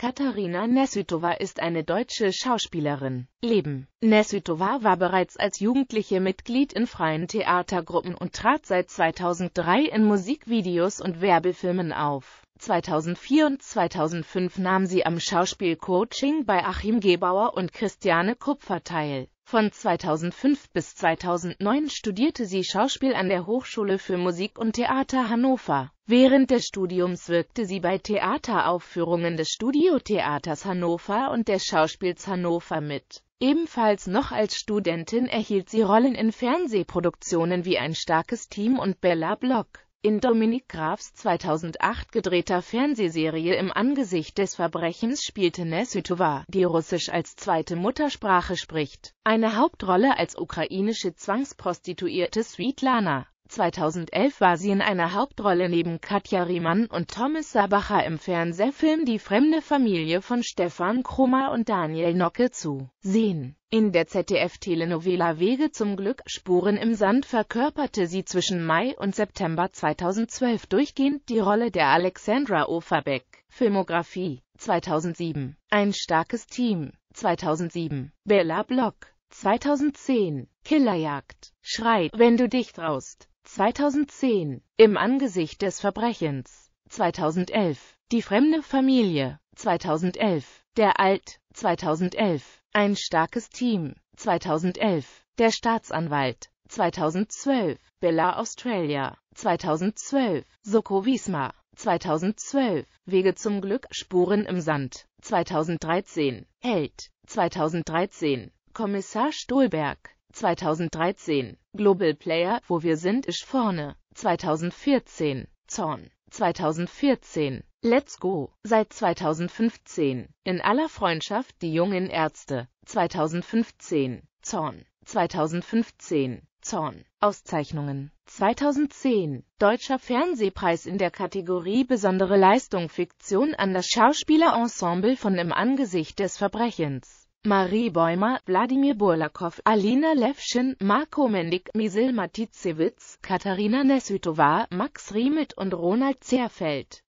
Katharina Nesütova ist eine deutsche Schauspielerin. Leben Nesütova war bereits als Jugendliche Mitglied in freien Theatergruppen und trat seit 2003 in Musikvideos und Werbefilmen auf. 2004 und 2005 nahm sie am Schauspielcoaching bei Achim Gebauer und Christiane Kupfer teil. Von 2005 bis 2009 studierte sie Schauspiel an der Hochschule für Musik und Theater Hannover. Während des Studiums wirkte sie bei Theateraufführungen des Studiotheaters Hannover und des Schauspiels Hannover mit. Ebenfalls noch als Studentin erhielt sie Rollen in Fernsehproduktionen wie Ein starkes Team und Bella Block in Dominik Grafs 2008 gedrehter Fernsehserie Im Angesicht des Verbrechens spielte Nesütova, die Russisch als zweite Muttersprache spricht, eine Hauptrolle als ukrainische Zwangsprostituierte Svitlana. 2011 war sie in einer Hauptrolle neben Katja Riemann und Thomas Sabacher im Fernsehfilm Die fremde Familie von Stefan Krummer und Daniel Nocke zu sehen. In der ZDF-Telenovela Wege zum Glück, Spuren im Sand verkörperte sie zwischen Mai und September 2012 durchgehend die Rolle der Alexandra Overbeck. Filmografie 2007 Ein starkes Team 2007 Bella Block 2010 Killerjagd Schrei, wenn du dich traust 2010 Im Angesicht des Verbrechens 2011 Die fremde Familie 2011 Der Alt 2011 Ein starkes Team 2011 Der Staatsanwalt 2012 Bella Australia 2012 Soko Wismar 2012 Wege zum Glück Spuren im Sand 2013 Held 2013 Kommissar Stolberg 2013, Global Player, wo wir sind, ist vorne. 2014, Zorn. 2014, Let's Go. Seit 2015, in aller Freundschaft die jungen Ärzte. 2015, Zorn. 2015, Zorn. Auszeichnungen. 2010. Deutscher Fernsehpreis in der Kategorie Besondere Leistung Fiktion an das Schauspielerensemble von Im Angesicht des Verbrechens. Marie Bäumer, Wladimir Burlakow, Alina Lefschin, Marco Mendig, Misil Matizewitz, Katharina Nesütova, Max Riemet und Ronald Zerfeld.